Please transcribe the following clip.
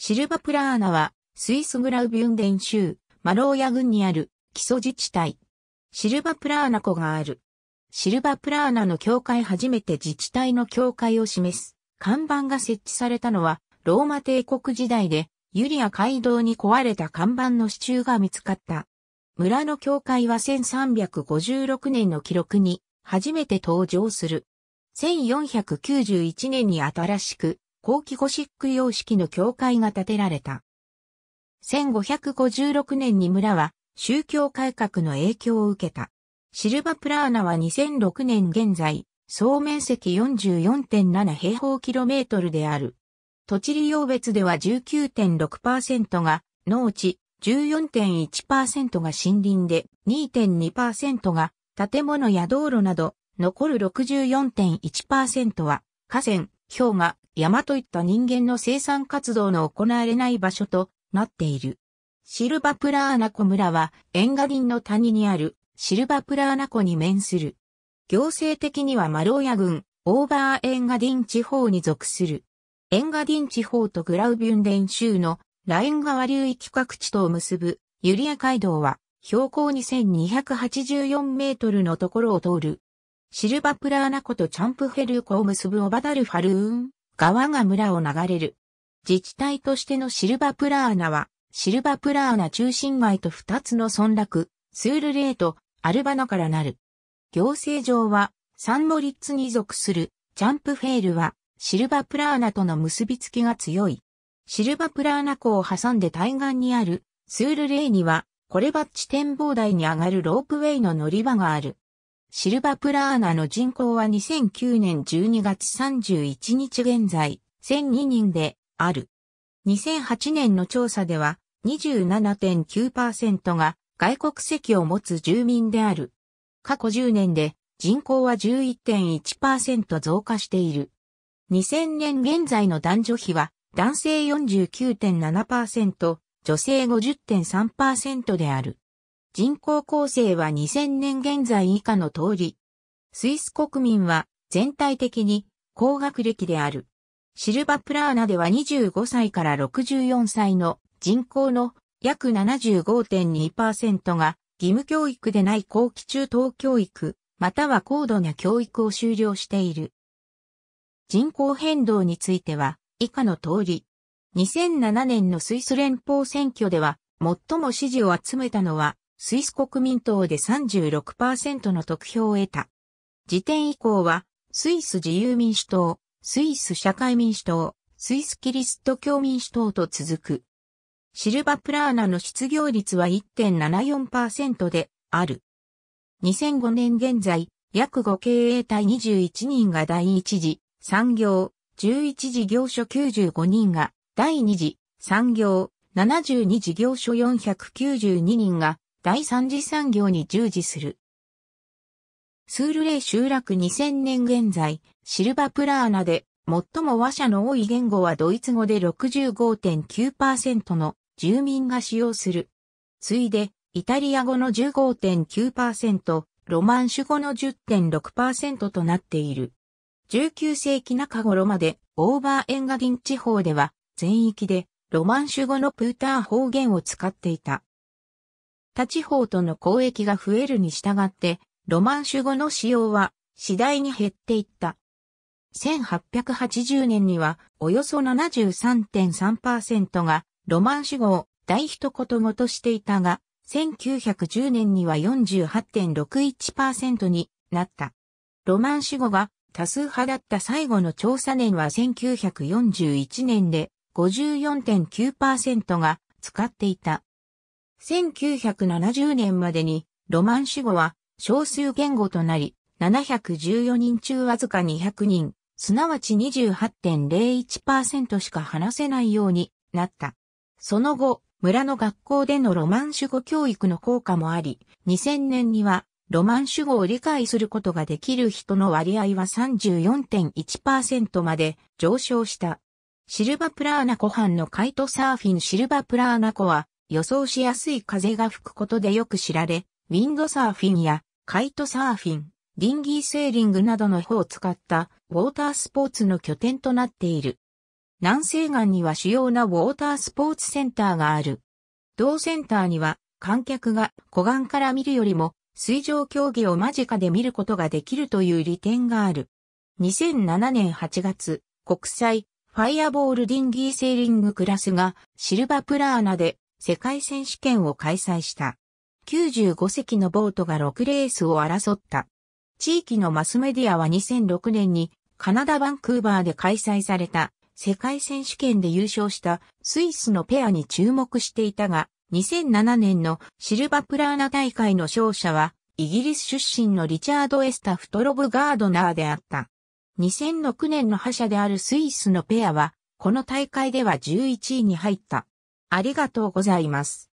シルバプラーナは、スイスグラウビュンデン州、マローヤ郡にある、基礎自治体。シルバプラーナ湖がある。シルバプラーナの境界初めて自治体の境界を示す。看板が設置されたのは、ローマ帝国時代で、ユリア街道に壊れた看板の支柱が見つかった。村の境界は1356年の記録に、初めて登場する。1491年に新しく、後期ゴシック様式の教会が建てられた。1556年に村は宗教改革の影響を受けた。シルバプラーナは2006年現在、総面積44.7平方キロメートルである。土地利用別では19.6%が農地、14.1%が森林で、2.2%が建物や道路など、残る64.1%は河川、氷河、山といった人間の生産活動の行われない場所となっている。シルバプラーナ湖村は、エンガリンの谷にあるシルバプラーナ湖に面する。行政的にはマローヤ郡、オーバーエンガディン地方に属する。エンガディン地方とグラウビュンデン州のライン川流域各地とを結ぶユリア街道は標高2284メートルのところを通るシルバプラーナ湖とチャンプヘルー湖を結ぶオバダルファルーン川が村を流れる。自治体としてのシルバプラーナは、シルバプラーナ中心街と2つの村落、スールレート、アルバナからなる。行政上は、サンモリッツに属する、チャンプフェールは、シルバプラーナとの結びつきが強い。シルバプラーナ湖を挟んで対岸にある、スールレーには、コレバッチ展望台に上がるロープウェイの乗り場がある。シルバプラーナの人口は2009年12月31日現在、1002人である。2008年の調査では27.9%が外国籍を持つ住民である。過去10年で人口は11.1%増加している。2000年現在の男女比は男性49.7%、女性50.3%である。人口構成は2000年現在以下の通り。スイス国民は全体的に高学歴である。シルバプラーナでは25歳から64歳の人口の約75.2%が義務教育でない後期中等教育、または高度な教育を修了している。人口変動については以下の通り。2007年のスイス連邦選挙では最も支持を集めたのはスイス国民党で36%の得票を得た。時点以降は、スイス自由民主党、スイス社会民主党、スイスキリスト教民主党と続く。シルバプラーナの失業率は1.74%である。2005年現在、約5経営体21人が第一次産業、11事業所95人が第二次産業、72事業所492人が第三次産業に従事する。スールレイ集落2000年現在、シルバプラーナで最も話者の多い言語はドイツ語で65.9%の住民が使用する。次いで、イタリア語の15.9%、ロマンシュ語の10.6%となっている。19世紀中頃までオーバーエンガディン地方では全域でロマンシュ語のプーター方言を使っていた。他地方との交易が増えるに従って、ロマン主語の使用は次第に減っていった。1880年にはおよそ73.3%がロマン主語を大一言ごとしていたが、1910年には48.61%になった。ロマン主語が多数派だった最後の調査年は1941年で54.9%が使っていた。1970年までにロマン主語は少数言語となり、714人中わずか200人、すなわち28.01%しか話せないようになった。その後、村の学校でのロマン主語教育の効果もあり、2000年にはロマン主語を理解することができる人の割合は34.1%まで上昇した。シルバプラーナ湖畔のカイトサーフィンシルバプラーナ湖は予想しやすい風が吹くことでよく知られ、ウィンドサーフィンやカイトサーフィン、リンギーセーリングなどの帆を使ったウォータースポーツの拠点となっている。南西岸には主要なウォータースポーツセンターがある。同センターには観客が湖岸から見るよりも水上競技を間近で見ることができるという利点がある。2007年8月、国際ファイアボールディンギーセーリングクラスがシルバプラーナで世界選手権を開催した。95隻のボートが6レースを争った。地域のマスメディアは2006年にカナダ・バンクーバーで開催された世界選手権で優勝したスイスのペアに注目していたが、2007年のシルバプラーナ大会の勝者はイギリス出身のリチャード・エスタ・フトロブ・ガードナーであった。2006年の覇者であるスイスのペアは、この大会では11位に入った。ありがとうございます。